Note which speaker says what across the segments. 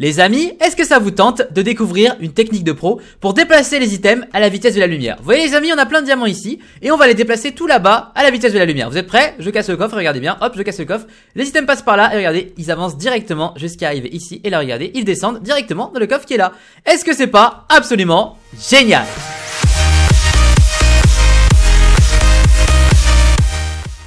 Speaker 1: Les amis, est-ce que ça vous tente de découvrir une technique de pro pour déplacer les items à la vitesse de la lumière Vous voyez les amis, on a plein de diamants ici et on va les déplacer tout là-bas à la vitesse de la lumière. Vous êtes prêts Je casse le coffre, regardez bien, hop, je casse le coffre. Les items passent par là et regardez, ils avancent directement jusqu'à arriver ici et là regardez, ils descendent directement dans le coffre qui est là. Est-ce que c'est pas absolument génial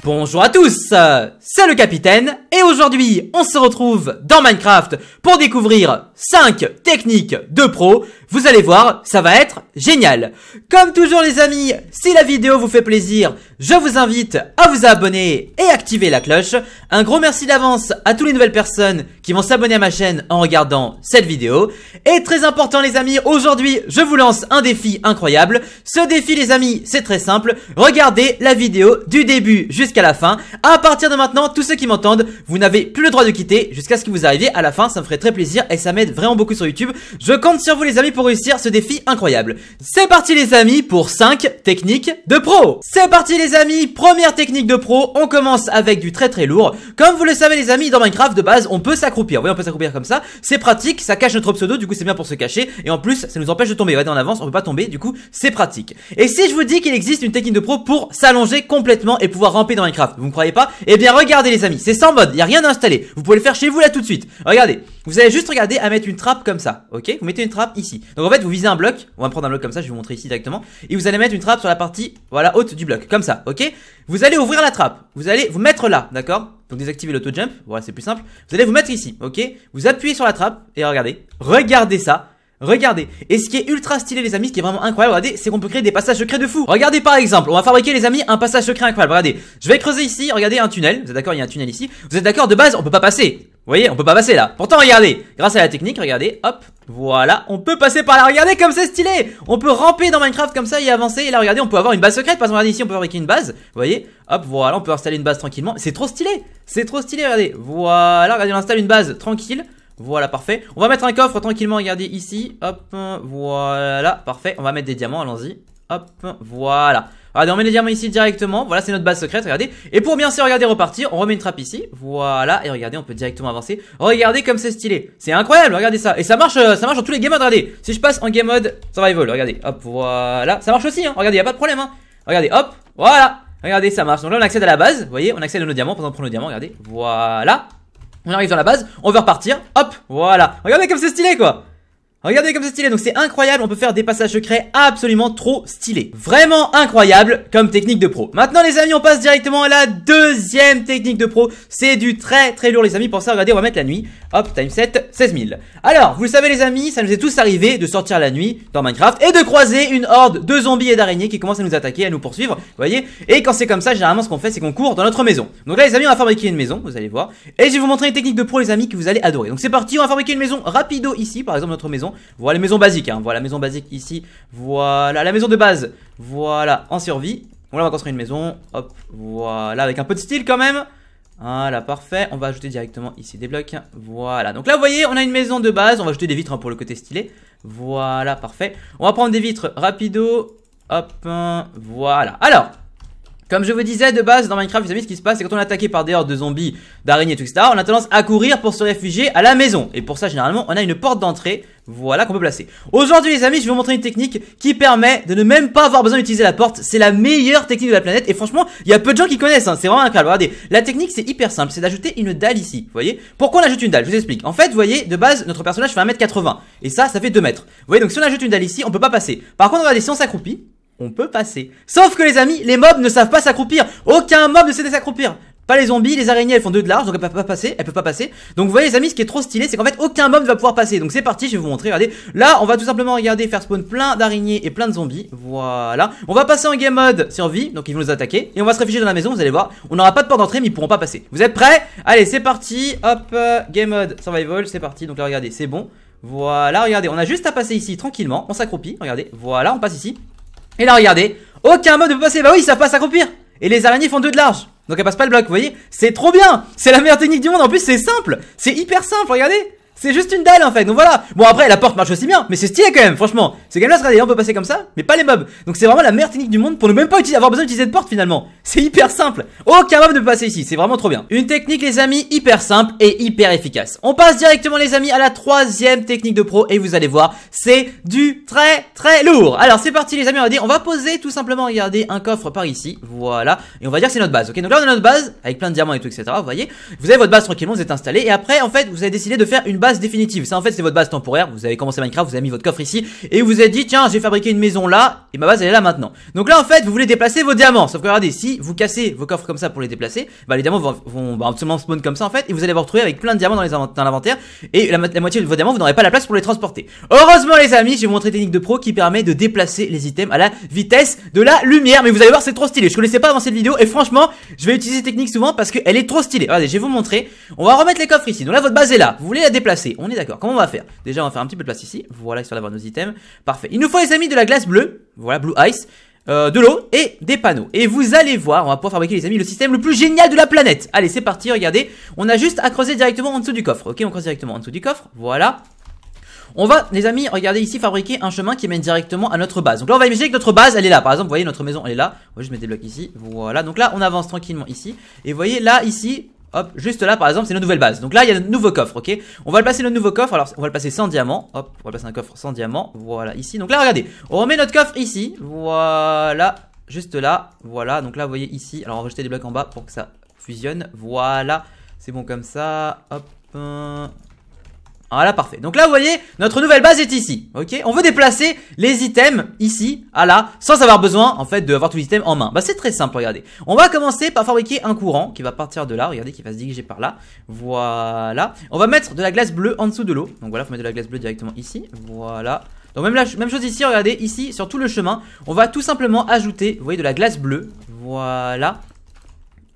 Speaker 1: Bonjour à tous, c'est le capitaine et aujourd'hui on se retrouve dans Minecraft pour découvrir 5 techniques de pro vous allez voir, ça va être génial. Comme toujours les amis, si la vidéo vous fait plaisir, je vous invite à vous abonner et activer la cloche. Un gros merci d'avance à toutes les nouvelles personnes qui vont s'abonner à ma chaîne en regardant cette vidéo. Et très important les amis, aujourd'hui je vous lance un défi incroyable. Ce défi les amis, c'est très simple. Regardez la vidéo du début jusqu'à la fin. À partir de maintenant, tous ceux qui m'entendent, vous n'avez plus le droit de quitter jusqu'à ce que vous arriviez à la fin. Ça me ferait très plaisir et ça m'aide vraiment beaucoup sur YouTube. Je compte sur vous les amis pour réussir ce défi incroyable. C'est parti les amis pour 5 techniques de pro C'est parti les amis, première technique de pro, on commence avec du très très lourd. Comme vous le savez les amis, dans Minecraft de base, on peut s'accroupir, oui on peut s'accroupir comme ça, c'est pratique, ça cache notre pseudo, du coup c'est bien pour se cacher, et en plus ça nous empêche de tomber, ouais en avance on peut pas tomber, du coup c'est pratique. Et si je vous dis qu'il existe une technique de pro pour s'allonger complètement et pouvoir ramper dans Minecraft, vous me croyez pas Eh bien regardez les amis, c'est sans mode, n'y a rien à installer, vous pouvez le faire chez vous là tout de suite. Regardez, vous allez juste regarder à mettre une trappe comme ça, ok Vous mettez une trappe ici. Donc en fait, vous visez un bloc, on va prendre un bloc comme ça, je vais vous montrer ici directement, et vous allez mettre une trappe sur la partie, voilà, haute du bloc, comme ça, ok Vous allez ouvrir la trappe, vous allez vous mettre là, d'accord Donc désactiver l'auto-jump, voilà, c'est plus simple. Vous allez vous mettre ici, ok Vous appuyez sur la trappe, et regardez, regardez ça Regardez, et ce qui est ultra stylé les amis, ce qui est vraiment incroyable, regardez, c'est qu'on peut créer des passages secrets de fou Regardez par exemple, on va fabriquer les amis un passage secret incroyable, regardez Je vais creuser ici, regardez un tunnel, vous êtes d'accord, il y a un tunnel ici Vous êtes d'accord, de base on peut pas passer vous voyez, on peut pas passer là. Pourtant, regardez, grâce à la technique, regardez, hop, voilà, on peut passer par là. Regardez comme c'est stylé On peut ramper dans Minecraft comme ça et avancer. Et là, regardez, on peut avoir une base secrète. Parce qu'on regardez ici, on peut fabriquer une base. Vous voyez, hop, voilà, on peut installer une base tranquillement. C'est trop stylé C'est trop stylé, regardez. Voilà, regardez, on installe une base tranquille. Voilà, parfait. On va mettre un coffre tranquillement, regardez ici. Hop, voilà, parfait. On va mettre des diamants, allons-y. Hop, voilà. regardez, on met les diamants ici directement. Voilà, c'est notre base secrète, regardez. Et pour bien sûr, regarder repartir, on remet une trappe ici. Voilà, et regardez, on peut directement avancer. Regardez comme c'est stylé. C'est incroyable, regardez ça. Et ça marche euh, ça marche dans tous les game modes, regardez. Si je passe en game mode survival, regardez. Hop, voilà. Ça marche aussi, hein. Regardez, y a pas de problème, hein. Regardez, hop, voilà. Regardez, ça marche. Donc là, on accède à la base. Vous voyez, on accède à nos diamants. Pendant on prend nos diamants, regardez. Voilà. On arrive dans la base, on veut repartir. Hop, voilà. Regardez comme c'est stylé, quoi. Regardez comme c'est stylé, donc c'est incroyable, on peut faire des passages secrets absolument trop stylés. Vraiment incroyable comme technique de pro. Maintenant les amis, on passe directement à la deuxième technique de pro. C'est du très très lourd les amis, pour ça regardez, on va mettre la nuit. Hop, 16 16000. Alors, vous le savez les amis, ça nous est tous arrivé de sortir la nuit dans Minecraft et de croiser une horde de zombies et d'araignées qui commencent à nous attaquer, à nous poursuivre, vous voyez Et quand c'est comme ça, généralement ce qu'on fait, c'est qu'on court dans notre maison. Donc là les amis, on va fabriquer une maison, vous allez voir. Et je vais vous montrer une technique de pro les amis que vous allez adorer. Donc c'est parti, on va fabriquer une maison rapido ici, par exemple notre maison. Voilà les maisons basiques, hein. voilà la maison basique ici, voilà la maison de base, voilà en survie. Voilà on va construire une maison, hop, voilà, avec un peu de style quand même. Voilà, parfait. On va ajouter directement ici des blocs. Voilà. Donc là, vous voyez, on a une maison de base. On va ajouter des vitres hein, pour le côté stylé. Voilà, parfait. On va prendre des vitres rapido. Hop, voilà. Alors, comme je vous disais de base dans Minecraft, vous savez ce qui se passe, c'est quand on est attaqué par des hordes de zombies, d'araignées, tout on a tendance à courir pour se réfugier à la maison. Et pour ça, généralement, on a une porte d'entrée voilà qu'on peut placer. Aujourd'hui les amis, je vais vous montrer une technique qui permet de ne même pas avoir besoin d'utiliser la porte. C'est la meilleure technique de la planète et franchement, il y a peu de gens qui connaissent. Hein. C'est vraiment incroyable. Regardez, la technique c'est hyper simple, c'est d'ajouter une dalle ici. Vous voyez Pourquoi on ajoute une dalle Je vous explique. En fait, vous voyez, de base, notre personnage fait 1m80 et ça, ça fait 2 mètres. Vous voyez, donc si on ajoute une dalle ici, on peut pas passer. Par contre, regardez, si on s'accroupit, on peut passer. Sauf que les amis, les mobs ne savent pas s'accroupir. Aucun mob ne sait s'accroupir. Pas les zombies, les araignées elles font deux de large donc elles peuvent pas passer, elles peuvent pas passer. Donc vous voyez les amis, ce qui est trop stylé, c'est qu'en fait aucun mob va pouvoir passer. Donc c'est parti, je vais vous montrer, regardez. Là, on va tout simplement regarder faire spawn plein d'araignées et plein de zombies. Voilà. On va passer en game mode survie, donc ils vont nous attaquer et on va se réfugier dans la maison, vous allez voir. On n'aura pas de porte d'entrée, mais ils pourront pas passer. Vous êtes prêts Allez, c'est parti. Hop, euh, game mode survival, c'est parti. Donc là regardez, c'est bon. Voilà, regardez, on a juste à passer ici tranquillement, on s'accroupit, regardez. Voilà, on passe ici. Et là regardez, aucun mode ne peut passer. Bah oui, ça passe s'accroupir. Et les araignées font deux de large. Donc elle passe pas le bloc, vous voyez C'est trop bien C'est la meilleure technique du monde, en plus c'est simple C'est hyper simple, regardez c'est juste une dalle en fait, donc voilà. Bon après la porte marche aussi bien, mais c'est stylé quand même, franchement. quand même là stratégie on peut passer comme ça, mais pas les mobs. Donc c'est vraiment la meilleure technique du monde pour ne même pas avoir besoin d'utiliser de porte finalement. C'est hyper simple. Aucun mob ne peut passer ici, c'est vraiment trop bien. Une technique les amis hyper simple et hyper efficace. On passe directement les amis à la troisième technique de pro et vous allez voir, c'est du très très lourd. Alors c'est parti les amis, on va dire, on va poser tout simplement, regardez, un coffre par ici, voilà. Et on va dire c'est notre base, ok Donc là on a notre base, avec plein de diamants et tout, etc. Vous voyez, vous avez votre base tranquillement, vous êtes installé. Et après en fait vous avez décidé de faire une définitive. Ça, en fait, c'est votre base temporaire. Vous avez commencé Minecraft, vous avez mis votre coffre ici, et vous avez dit, tiens, j'ai fabriqué une maison là, et ma base, elle est là maintenant. Donc là, en fait, vous voulez déplacer vos diamants. Sauf que regardez, si vous cassez vos coffres comme ça pour les déplacer, bah, les diamants vont, bah, absolument spawn comme ça, en fait, et vous allez vous retrouver avec plein de diamants dans l'inventaire, et la, moitié de vos diamants, vous n'aurez pas la place pour les transporter. Heureusement, les amis, je vous montrer une technique de pro qui permet de déplacer les items à la vitesse de la lumière. Mais vous allez voir, c'est trop stylé. Je connaissais pas avant cette vidéo, et franchement, je vais utiliser cette technique souvent parce qu'elle est trop stylée. Regardez, je vais vous montrer. On va remettre les coffres ici. Donc là, votre base est là. Vous voulez la déplacer on est d'accord. Comment on va faire Déjà, on va faire un petit peu de place ici. Voilà, histoire d'avoir nos items. Parfait. Il nous faut, les amis, de la glace bleue. Voilà, blue ice. Euh, de l'eau et des panneaux. Et vous allez voir, on va pouvoir fabriquer les amis le système le plus génial de la planète. Allez, c'est parti, regardez. On a juste à creuser directement en dessous du coffre. Ok, on creuse directement en dessous du coffre. Voilà. On va, les amis, regardez ici, fabriquer un chemin qui mène directement à notre base. Donc là, on va imaginer que notre base, elle est là. Par exemple, vous voyez, notre maison, elle est là. Je va mettre des blocs ici. Voilà. Donc là, on avance tranquillement ici. Et vous voyez, là, ici, Hop, juste là par exemple, c'est notre nouvelle base. Donc là, il y a notre nouveau coffre, ok On va le placer notre nouveau coffre. Alors, on va le placer sans diamant. Hop, on va placer un coffre sans diamant. Voilà, ici. Donc là, regardez, on remet notre coffre ici. Voilà, juste là. Voilà, donc là, vous voyez ici. Alors, on va jeter des blocs en bas pour que ça fusionne. Voilà, c'est bon comme ça. Hop. Voilà, parfait. Donc là, vous voyez, notre nouvelle base est ici. Ok On veut déplacer les items ici à là, sans avoir besoin, en fait, d'avoir tous les items en main. Bah, c'est très simple, regardez. On va commencer par fabriquer un courant qui va partir de là. Regardez, qui va se diriger par là. Voilà. On va mettre de la glace bleue en dessous de l'eau. Donc voilà, faut mettre de la glace bleue directement ici. Voilà. Donc même, même chose ici, regardez, ici, sur tout le chemin, on va tout simplement ajouter, vous voyez, de la glace bleue. Voilà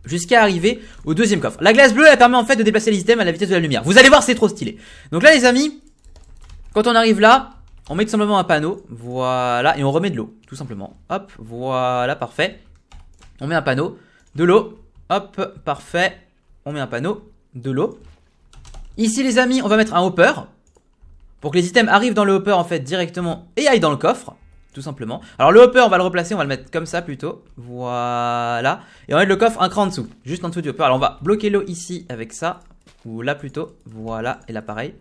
Speaker 1: jusqu'à arriver au deuxième coffre. La glace bleue, elle permet en fait de déplacer les items à la vitesse de la lumière. Vous allez voir, c'est trop stylé. Donc là, les amis, quand on arrive là, on met tout simplement un panneau, voilà, et on remet de l'eau, tout simplement. Hop, voilà, parfait. On met un panneau, de l'eau, hop, parfait. On met un panneau, de l'eau. Ici, les amis, on va mettre un hopper, pour que les items arrivent dans le hopper, en fait, directement, et aillent dans le coffre tout simplement. Alors le hopper, on va le replacer, on va le mettre comme ça plutôt. Voilà. Et on va mettre le coffre un cran en dessous, juste en dessous du hopper. Alors on va bloquer l'eau ici avec ça, ou là plutôt. Voilà, et là pareil.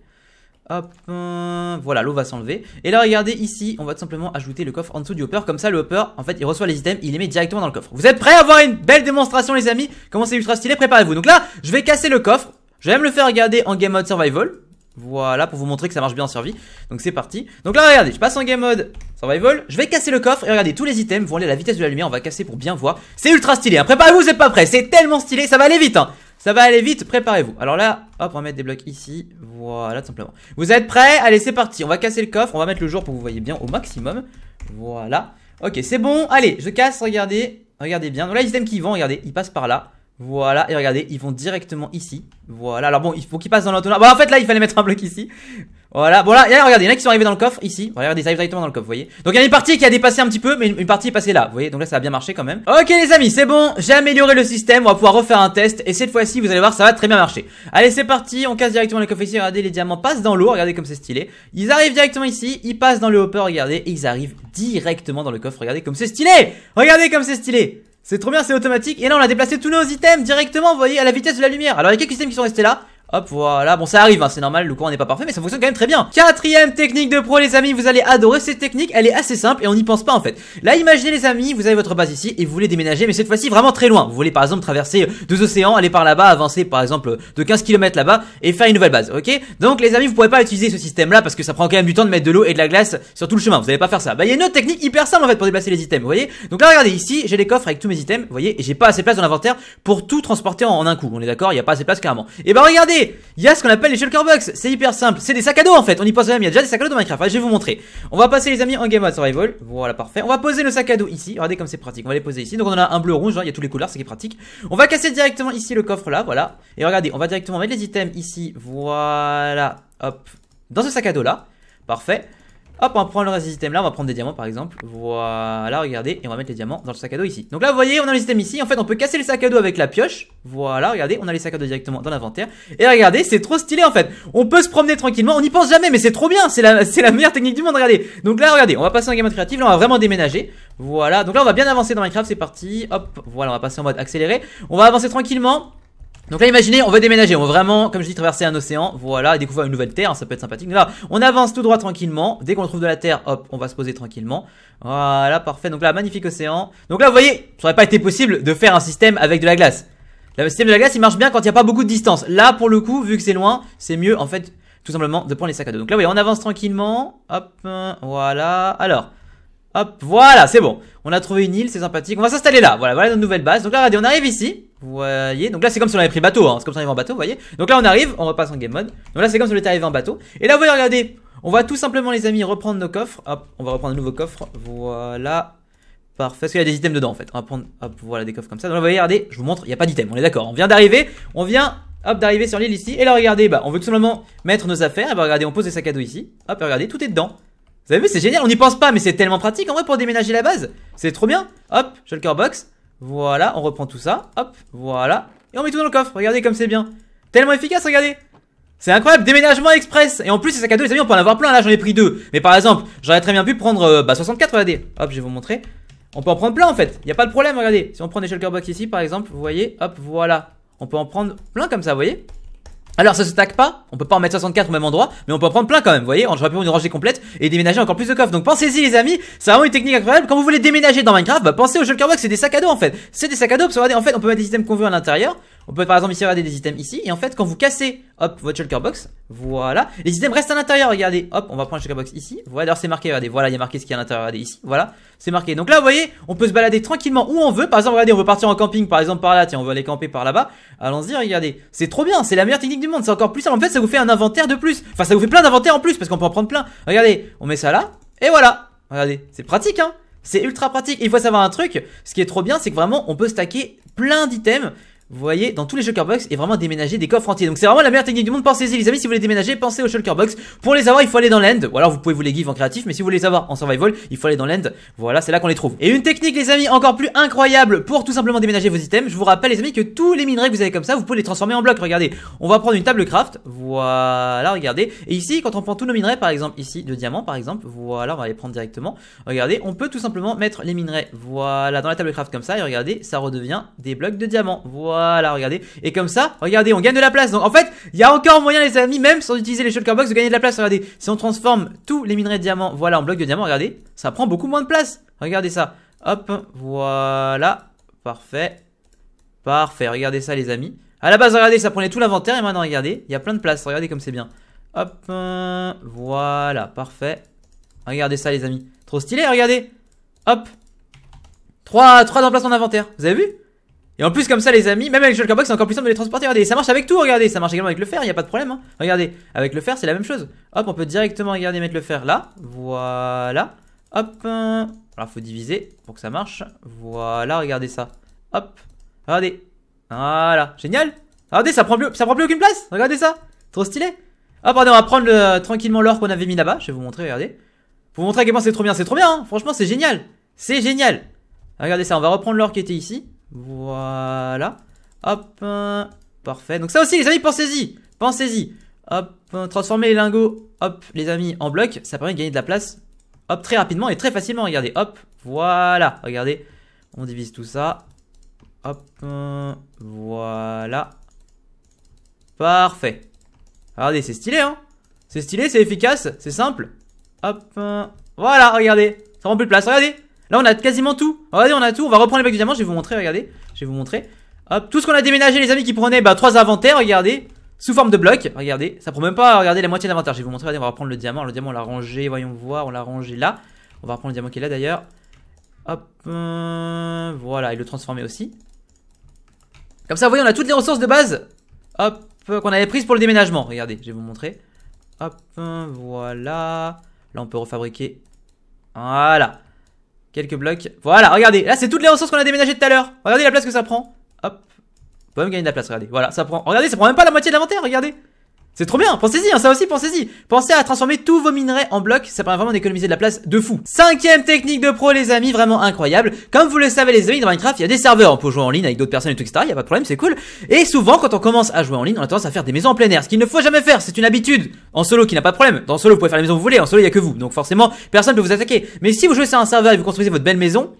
Speaker 1: Hop, euh, voilà, l'eau va s'enlever. Et là, regardez ici, on va tout simplement ajouter le coffre en dessous du hopper. Comme ça, le hopper, en fait, il reçoit les items, il les met directement dans le coffre. Vous êtes prêts à avoir une belle démonstration, les amis Comment c'est ultra stylé Préparez-vous. Donc là, je vais casser le coffre. Je vais même le faire regarder en Game Mode Survival. Voilà, pour vous montrer que ça marche bien en survie. Donc c'est parti. Donc là, regardez, je passe en game mode survival. Je vais casser le coffre et regardez, tous les items vont aller à la vitesse de la lumière. On va casser pour bien voir. C'est ultra stylé. Hein. Préparez-vous, vous êtes pas prêt C'est tellement stylé, ça va aller vite. Hein. Ça va aller vite, préparez-vous. Alors là, hop, on va mettre des blocs ici. Voilà, tout simplement. Vous êtes prêts Allez, c'est parti. On va casser le coffre. On va mettre le jour pour que vous voyez bien au maximum. Voilà. Ok, c'est bon. Allez, je casse, regardez. Regardez bien. Donc les items qui vont, regardez, ils passent par là. Voilà, et regardez, ils vont directement ici. Voilà, alors bon, il faut qu'ils passent dans l'entonnoir. Ah, bon, bah, en fait, là, il fallait mettre un bloc ici. Voilà, voilà, et regardez, il y en a qui sont arrivés dans le coffre ici. regardez, ils arrivent directement dans le coffre, vous voyez. Donc, il y a une partie qui a dépassé un petit peu, mais une, partie est passée là, vous voyez. Donc là, ça a bien marché quand même. Ok, les amis, c'est bon, j'ai amélioré le système. On va pouvoir refaire un test, et cette fois-ci, vous allez voir, ça va très bien marcher. Allez, c'est parti, on casse directement le coffre ici. Regardez, les diamants passent dans l'eau, regardez comme c'est stylé. Ils arrivent directement ici, ils passent dans le hopper, regardez, ils arrivent directement dans le coffre, regardez comme c'est stylé. Regardez comme c'est stylé. C'est trop bien, c'est automatique. Et là, on a déplacé tous nos items directement, vous voyez, à la vitesse de la lumière. Alors, il y a quelques items qui sont restés là. Hop, voilà. Bon, ça arrive, hein, c'est normal, le courant n'est pas parfait, mais ça fonctionne quand même très bien. Quatrième technique de pro, les amis, vous allez adorer cette technique. Elle est assez simple et on n'y pense pas, en fait. Là, imaginez, les amis, vous avez votre base ici et vous voulez déménager, mais cette fois-ci vraiment très loin. Vous voulez, par exemple, traverser deux océans, aller par là-bas, avancer, par exemple, de 15 km là-bas et faire une nouvelle base, ok? Donc, les amis, vous pourrez pas utiliser ce système-là parce que ça prend quand même du temps de mettre de l'eau et de la glace sur tout le chemin. Vous allez pas faire ça. Bah, il y a une autre technique hyper simple, en fait, pour déplacer les items, vous voyez? Donc là, regardez, ici, j'ai les coffres avec tous mes items, vous voyez, et j'ai pas assez de place dans l'inventaire pour tout transporter en, un coup. On est d'accord? Il y a pas assez de place clairement Et eh bah, ben, regardez, il y a ce qu'on appelle les shulker box, c'est hyper simple, c'est des sacs à dos en fait, on y pense même, il y a déjà des sacs à dos dans Minecraft, je vais vous montrer. On va passer les amis en Game of Survival, voilà parfait, on va poser le sac à dos ici, regardez comme c'est pratique, on va les poser ici, donc on en a un bleu rouge, hein. il y a tous les couleurs, c'est qui est pratique. On va casser directement ici le coffre là, voilà, et regardez, on va directement mettre les items ici, voilà, hop, dans ce sac à dos là, parfait. Hop, on va prendre le reste des items là, on va prendre des diamants par exemple. Voilà, regardez, et on va mettre les diamants dans le sac à dos ici. Donc là, vous voyez, on a les système ici. En fait, on peut casser le sac à dos avec la pioche. Voilà, regardez, on a les sacs à dos directement dans l'inventaire. Et regardez, c'est trop stylé en fait. On peut se promener tranquillement, on n'y pense jamais, mais c'est trop bien. C'est la, la meilleure technique du monde, regardez. Donc là, regardez, on va passer en game mode créatif, là, on va vraiment déménager. Voilà, donc là, on va bien avancer dans Minecraft, c'est parti. Hop, voilà, on va passer en mode accéléré. On va avancer tranquillement. Donc là, imaginez, on va déménager, on va vraiment, comme je dis, traverser un océan, voilà, découvrir une nouvelle terre, hein, ça peut être sympathique. Là, on avance tout droit tranquillement, dès qu'on trouve de la terre, hop, on va se poser tranquillement. Voilà, parfait, donc là, magnifique océan. Donc là, vous voyez, ça aurait pas été possible de faire un système avec de la glace. Le système de la glace, il marche bien quand il n'y a pas beaucoup de distance. Là, pour le coup, vu que c'est loin, c'est mieux, en fait, tout simplement, de prendre les sacs à dos. Donc là, vous voyez, on avance tranquillement, hop, voilà, alors... Hop, voilà, c'est bon. On a trouvé une île, c'est sympathique. On va s'installer là. Voilà, voilà notre nouvelle base. Donc là, regardez, on arrive ici. Vous voyez Donc là, c'est comme si on avait pris bateau. Hein. C'est comme si on arrive en bateau, vous voyez Donc là, on arrive, on repasse en game mode. Donc là, c'est comme si on était arrivé en bateau. Et là, vous voyez, regardez. On va tout simplement, les amis, reprendre nos coffres. Hop, on va reprendre un nouveau coffre. Voilà. Parfait, parce qu'il y a des items dedans en fait. On va prendre, hop, voilà, des coffres comme ça. Donc là, vous voyez, regardez, je vous montre, il n'y a pas d'items on est d'accord. On vient d'arriver, on vient, hop, d'arriver sur l'île ici. Et là, regardez, bah, on veut tout simplement mettre nos affaires. Et bah, regardez, on pose des sacs à dos ici. Hop, regardez, tout est dedans. Vous avez vu, c'est génial, on n'y pense pas, mais c'est tellement pratique en vrai pour déménager la base. C'est trop bien. Hop, shulker box. Voilà, on reprend tout ça. Hop, voilà. Et on met tout dans le coffre. Regardez comme c'est bien. Tellement efficace, regardez. C'est incroyable, déménagement express Et en plus, C'est sacs à dos, les amis, on peut en avoir plein, là j'en ai pris deux Mais par exemple, j'aurais très bien pu prendre euh, bah, 64, regardez Hop, je vais vous montrer On peut en prendre plein en fait, y a pas de problème, regardez Si on prend des shulker box ici, par exemple, vous voyez, hop, voilà On peut en prendre plein comme ça, vous voyez alors ça se stack pas, on peut pas en mettre 64 au même endroit, mais on peut en prendre plein quand même, vous voyez, en pu une rangée complète et déménager encore plus de coffres. Donc pensez-y les amis, c'est vraiment une technique incroyable. Quand vous voulez déménager dans Minecraft, bah pensez au jeu Carbox, c'est des sacs à dos en fait. C'est des sacs à dos, parce en fait on peut mettre des items qu'on veut à l'intérieur, on peut par exemple ici regarder des items ici. Et en fait, quand vous cassez, hop, votre shulker box, voilà. Les items restent à l'intérieur, regardez. Hop, on va prendre le shulker box ici. Voilà, alors c'est marqué, regardez. Voilà, il y a marqué ce qu'il y a à l'intérieur, regardez ici. Voilà, c'est marqué. Donc là, vous voyez, on peut se balader tranquillement où on veut. Par exemple, regardez, on veut partir en camping, par exemple par là. Tiens, on veut aller camper par là-bas. Allons-y, regardez. C'est trop bien, c'est la meilleure technique du monde. C'est encore plus simple. En fait, ça vous fait un inventaire de plus. Enfin, ça vous fait plein d'inventaires en plus parce qu'on peut en prendre plein. Regardez, on met ça là. Et voilà. Regardez, c'est pratique, hein. C'est ultra pratique. il faut savoir un truc, ce qui est trop bien, c'est que vraiment on peut stacker plein d'items vous voyez, dans tous les shulker box et vraiment déménager des coffres entiers. Donc c'est vraiment la meilleure technique du monde. Pensez-y les amis, si vous voulez déménager, pensez aux shulker box. Pour les avoir, il faut aller dans l'end. Ou alors vous pouvez vous les give en créatif, mais si vous voulez les avoir en survival, il faut aller dans l'end. Voilà, c'est là qu'on les trouve. Et une technique les amis encore plus incroyable pour tout simplement déménager vos items. Je vous rappelle les amis que tous les minerais que vous avez comme ça, vous pouvez les transformer en blocs. Regardez, on va prendre une table craft. Voilà, regardez. Et ici, quand on prend tous nos minerais, par exemple ici, de diamant par exemple, voilà, on va les prendre directement. Regardez, on peut tout simplement mettre les minerais, voilà, dans la table craft comme ça. Et regardez, ça redevient des blocs de diamants. Voilà. Voilà, regardez. Et comme ça, regardez, on gagne de la place. Donc en fait, il y a encore moyen, les amis, même sans utiliser les shulker box, de gagner de la place. Regardez, si on transforme tous les minerais de diamants, voilà, en bloc de diamant regardez, ça prend beaucoup moins de place. Regardez ça. Hop, voilà. Parfait. Parfait, regardez ça, les amis. À la base, regardez, ça prenait tout l'inventaire. Et maintenant, regardez, il y a plein de place. Regardez comme c'est bien. Hop, euh, voilà, parfait. Regardez ça, les amis. Trop stylé, regardez. Hop. 3, 3 dans place inventaire. Vous avez vu et en plus comme ça les amis, même avec le box, c'est encore plus simple de les transporter, regardez, ça marche avec tout, regardez, ça marche également avec le fer, il n'y a pas de problème. Hein. Regardez, avec le fer c'est la même chose. Hop, on peut directement regarder mettre le fer là, voilà. Hop, alors faut diviser pour que ça marche. Voilà, regardez ça. Hop, regardez. Voilà, génial. Regardez, ça prend plus, ça prend plus aucune place. Regardez ça, trop stylé. Hop, on va prendre tranquillement l'or qu'on avait mis là-bas. Je vais vous montrer, regardez. Pour vous montrer à quel point c'est trop bien, c'est trop bien. Hein. Franchement, c'est génial, c'est génial. Regardez ça, on va reprendre l'or qui était ici. Voilà. Hop. Euh, parfait. Donc ça aussi, les amis, pensez-y. Pensez-y. Hop. Euh, Transformer les lingots. Hop, les amis, en bloc. Ça permet de gagner de la place. Hop, très rapidement et très facilement. Regardez. Hop. Voilà. Regardez. On divise tout ça. Hop. Euh, voilà. Parfait. Regardez, c'est stylé, hein. C'est stylé, c'est efficace, c'est simple. Hop. Voilà, regardez. Ça rend plus de place. Regardez. Là, on a quasiment tout. Regardez, on a tout. On va reprendre les blocs de diamant, Je vais vous montrer, regardez. Je vais vous montrer. Hop, tout ce qu'on a déménagé, les amis, qui prenaient, bah, trois inventaires, regardez. Sous forme de blocs, regardez. Ça prend même pas, regardez, la moitié d'inventaire. Je vais vous montrer, regardez, on va reprendre le diamant. Le diamant, on l'a rangé, voyons voir, on l'a rangé là. On va reprendre le diamant qui est là d'ailleurs. Hop, euh, voilà, et le transformer aussi. Comme ça, vous voyez, on a toutes les ressources de base. Hop, euh, qu'on avait prises pour le déménagement. Regardez, je vais vous montrer. Hop, euh, voilà. Là, on peut refabriquer. Voilà. Quelques blocs. Voilà, regardez. Là, c'est toutes les ressources qu'on a déménagées tout à l'heure. Regardez la place que ça prend. Hop. On peut même gagner de la place, regardez. Voilà, ça prend. Regardez, ça prend même pas la moitié de l'inventaire, regardez. C'est trop bien, pensez-y, hein, ça aussi pensez-y Pensez à transformer tous vos minerais en blocs, ça permet vraiment d'économiser de la place de fou Cinquième technique de pro les amis, vraiment incroyable Comme vous le savez les amis, dans Minecraft il y a des serveurs, on peut jouer en ligne avec d'autres personnes et tout etc, il y a pas de problème, c'est cool Et souvent quand on commence à jouer en ligne, on a tendance à faire des maisons en plein air, ce qu'il ne faut jamais faire, c'est une habitude En solo qui n'a pas de problème, dans solo vous pouvez faire la maison que vous voulez, en solo il n'y a que vous, donc forcément personne ne peut vous attaquer Mais si vous jouez sur un serveur et vous construisez votre belle maison,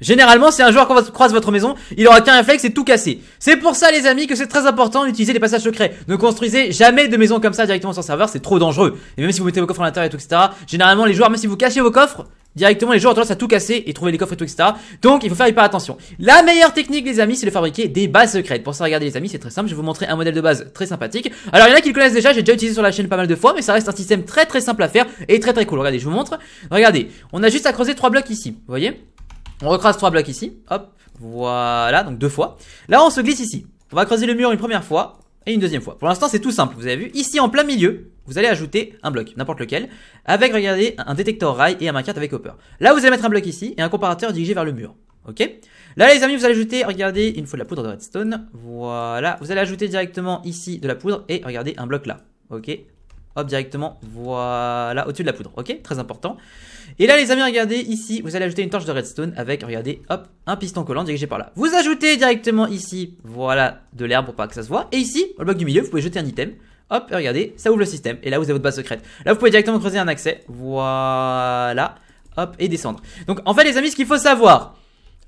Speaker 1: Généralement, c'est un joueur croise votre maison, il aura qu'un réflexe et tout cassé C'est pour ça, les amis, que c'est très important d'utiliser les passages secrets. Ne construisez jamais de maison comme ça directement sur serveur, c'est trop dangereux. Et même si vous mettez vos coffres à l'intérieur et tout, etc. Généralement, les joueurs, même si vous cachez vos coffres, Directement, les joueurs ont tendance à tout casser et trouver les coffres et tout, etc. Donc, il faut faire hyper attention. La meilleure technique, les amis, c'est de fabriquer des bases secrètes. Pour ça, regardez, les amis, c'est très simple. Je vais vous montrer un modèle de base très sympathique. Alors, il y en a qui le connaissent déjà. J'ai déjà utilisé sur la chaîne pas mal de fois, mais ça reste un système très très simple à faire et très très cool. Regardez, je vous montre. Regardez, on a juste à creuser trois blocs ici. Vous voyez on recrase trois blocs ici. Hop, voilà, donc deux fois. Là, on se glisse ici. On va creuser le mur une première fois et une deuxième fois. Pour l'instant, c'est tout simple. Vous avez vu, ici en plein milieu, vous allez ajouter un bloc, n'importe lequel, avec, regardez, un détecteur rail et un maquette avec hopper. Là, vous allez mettre un bloc ici et un comparateur dirigé vers le mur. Ok Là, les amis, vous allez ajouter, regardez, une fois de la poudre de redstone. Voilà. Vous allez ajouter directement ici de la poudre et regardez un bloc là. Ok directement, voilà, au-dessus de la poudre, ok Très important. Et là les amis, regardez, ici, vous allez ajouter une torche de redstone avec, regardez, hop, un piston collant dirigé par là. Vous ajoutez directement ici, voilà, de l'herbe pour pas que ça se voit. Et ici, au bloc du milieu, vous pouvez jeter un item. Hop, regardez, ça ouvre le système. Et là, vous avez votre base secrète. Là, vous pouvez directement creuser un accès. Voilà. Hop, et descendre. Donc, en fait, les amis, ce qu'il faut savoir,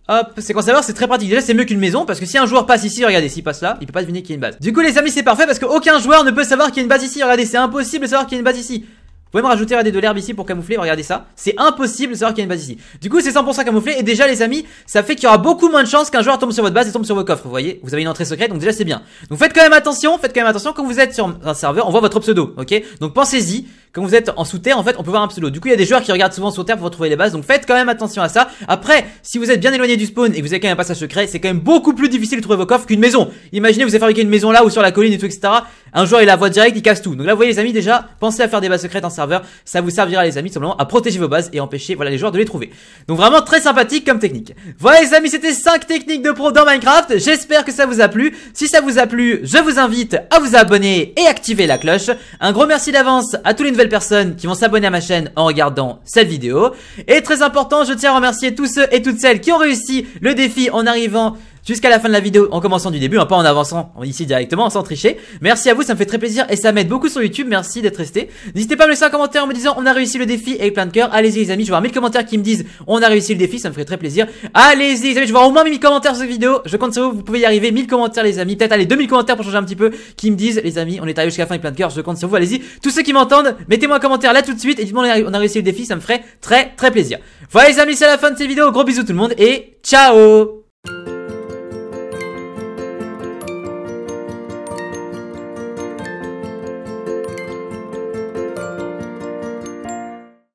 Speaker 1: Hop, c'est sait voir, c'est très pratique. Déjà, c'est mieux qu'une maison parce que si un joueur passe ici, regardez, s'il passe là, il peut pas deviner qu'il y a une base. Du coup, les amis, c'est parfait parce qu'aucun joueur ne peut savoir qu'il y a une base ici. Regardez, c'est impossible de savoir qu'il y a une base ici. Vous pouvez me rajouter regardez, de l'herbe ici pour camoufler, regardez ça. C'est impossible de savoir qu'il y a une base ici. Du coup, c'est 100% camouflé et déjà les amis, ça fait qu'il y aura beaucoup moins de chances qu'un joueur tombe sur votre base et tombe sur vos coffres. Vous voyez, vous avez une entrée secrète, donc déjà c'est bien. Donc faites quand même attention, faites quand même attention quand vous êtes sur un serveur, on voit votre pseudo, OK Donc pensez-y quand vous êtes en sous-terre, en fait, on peut voir un pseudo. Du coup, il y a des joueurs qui regardent souvent sur terre pour trouver les bases, donc faites quand même attention à ça. Après, si vous êtes bien éloigné du spawn et que vous avez quand même un passage secret, c'est quand même beaucoup plus difficile de trouver vos coffres qu'une maison. Imaginez, vous avez fabriqué une maison là ou sur la colline et tout, etc. Un joueur, il la voit direct, il casse tout. Donc là, vous voyez, les amis, déjà, pensez à faire des bases secrètes en serveur. Ça vous servira, les amis, simplement à protéger vos bases et empêcher, voilà, les joueurs de les trouver. Donc vraiment très sympathique comme technique. Voilà, les amis, c'était 5 techniques de pro dans Minecraft. J'espère que ça vous a plu. Si ça vous a plu, je vous invite à vous abonner et activer la cloche. Un gros merci d'avance à tous les personnes qui vont s'abonner à ma chaîne en regardant cette vidéo. Et très important, je tiens à remercier tous ceux et toutes celles qui ont réussi le défi en arrivant jusqu'à la fin de la vidéo en commençant du début, hein, pas en avançant ici directement, sans tricher. Merci à vous, ça me fait très plaisir et ça m'aide beaucoup sur YouTube. Merci d'être resté. N'hésitez pas à me laisser un commentaire en me disant on a réussi le défi avec plein de cœurs. Allez-y les amis, je vois 1000 commentaires qui me disent on a réussi le défi, ça me ferait très plaisir. Allez-y les amis, je vois au moins 1000 commentaires sur cette vidéo. Je compte sur vous, vous pouvez y arriver. 1000 commentaires les amis, peut-être allez 2000 commentaires pour changer un petit peu qui me disent les amis, on est arrivé jusqu'à la fin avec plein de cœurs, Je compte sur vous, allez-y. Tous ceux qui m'entendent, mettez-moi un commentaire là tout de suite et dites-moi on a réussi le défi, ça me ferait très très plaisir. Voilà les amis, c'est la fin de cette vidéo. Gros bisous tout le monde et ciao